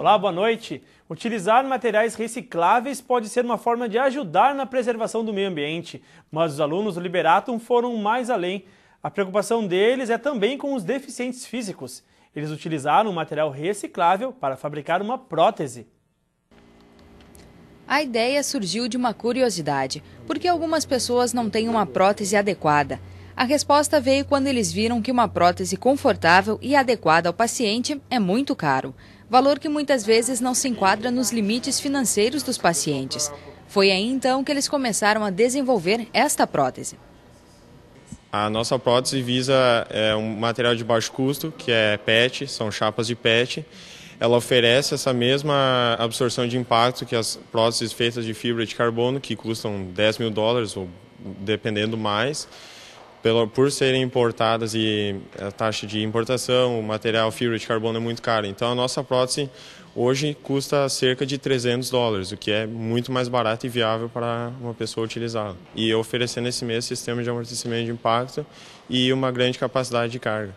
Olá, boa noite. Utilizar materiais recicláveis pode ser uma forma de ajudar na preservação do meio ambiente, mas os alunos do Liberatum foram mais além. A preocupação deles é também com os deficientes físicos. Eles utilizaram um material reciclável para fabricar uma prótese. A ideia surgiu de uma curiosidade, porque algumas pessoas não têm uma prótese adequada. A resposta veio quando eles viram que uma prótese confortável e adequada ao paciente é muito caro, valor que muitas vezes não se enquadra nos limites financeiros dos pacientes. Foi aí então que eles começaram a desenvolver esta prótese. A nossa prótese visa é, um material de baixo custo, que é PET, são chapas de PET. Ela oferece essa mesma absorção de impacto que as próteses feitas de fibra de carbono, que custam 10 mil dólares, ou dependendo mais pelo, por serem importadas e a taxa de importação, o material fibra de carbono é muito caro. Então a nossa prótese hoje custa cerca de 300 dólares, o que é muito mais barato e viável para uma pessoa utilizá-la. E oferecendo esse mesmo sistema de amortecimento de impacto e uma grande capacidade de carga.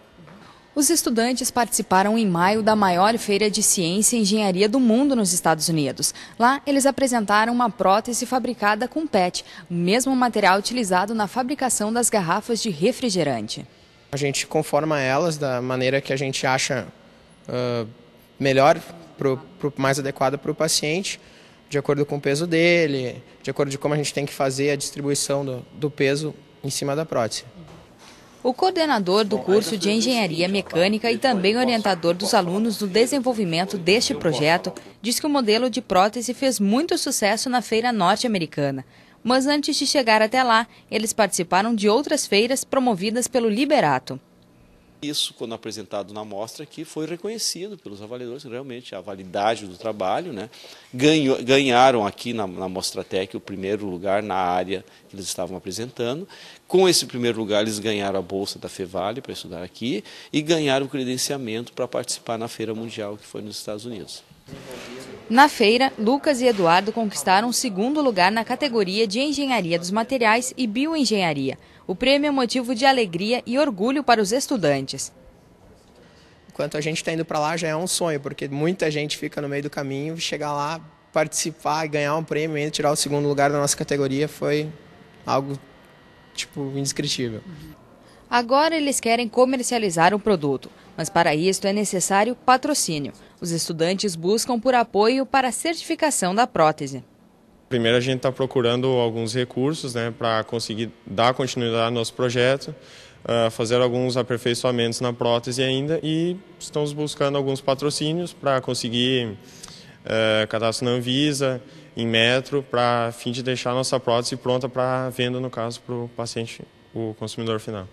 Os estudantes participaram em maio da maior feira de ciência e engenharia do mundo nos Estados Unidos. Lá, eles apresentaram uma prótese fabricada com PET, o mesmo material utilizado na fabricação das garrafas de refrigerante. A gente conforma elas da maneira que a gente acha uh, melhor, pro, pro, mais adequada para o paciente, de acordo com o peso dele, de acordo com como a gente tem que fazer a distribuição do, do peso em cima da prótese. O coordenador do curso de Engenharia Mecânica e também orientador dos alunos no desenvolvimento deste projeto diz que o modelo de prótese fez muito sucesso na feira norte-americana. Mas antes de chegar até lá, eles participaram de outras feiras promovidas pelo Liberato. Isso, quando apresentado na mostra aqui, foi reconhecido pelos avaliadores, realmente, a validade do trabalho. Né? Ganhou, ganharam aqui na, na Mostratec o primeiro lugar na área que eles estavam apresentando. Com esse primeiro lugar, eles ganharam a bolsa da Fevale para estudar aqui e ganharam o credenciamento para participar na Feira Mundial que foi nos Estados Unidos. Na feira, Lucas e Eduardo conquistaram o segundo lugar na categoria de Engenharia dos Materiais e Bioengenharia. O prêmio é motivo de alegria e orgulho para os estudantes. Enquanto a gente está indo para lá já é um sonho, porque muita gente fica no meio do caminho. Chegar lá, participar e ganhar um prêmio e tirar o segundo lugar da nossa categoria foi algo, tipo, indescritível. Uhum. Agora eles querem comercializar um produto, mas para isso é necessário patrocínio. Os estudantes buscam por apoio para a certificação da prótese. Primeiro a gente está procurando alguns recursos né, para conseguir dar continuidade ao nosso projeto, ah, fazer alguns aperfeiçoamentos na prótese ainda e estamos buscando alguns patrocínios para conseguir uh, cadastro na Anvisa, em metro, para fim de deixar nossa prótese pronta para venda, no caso, para o paciente, o consumidor final.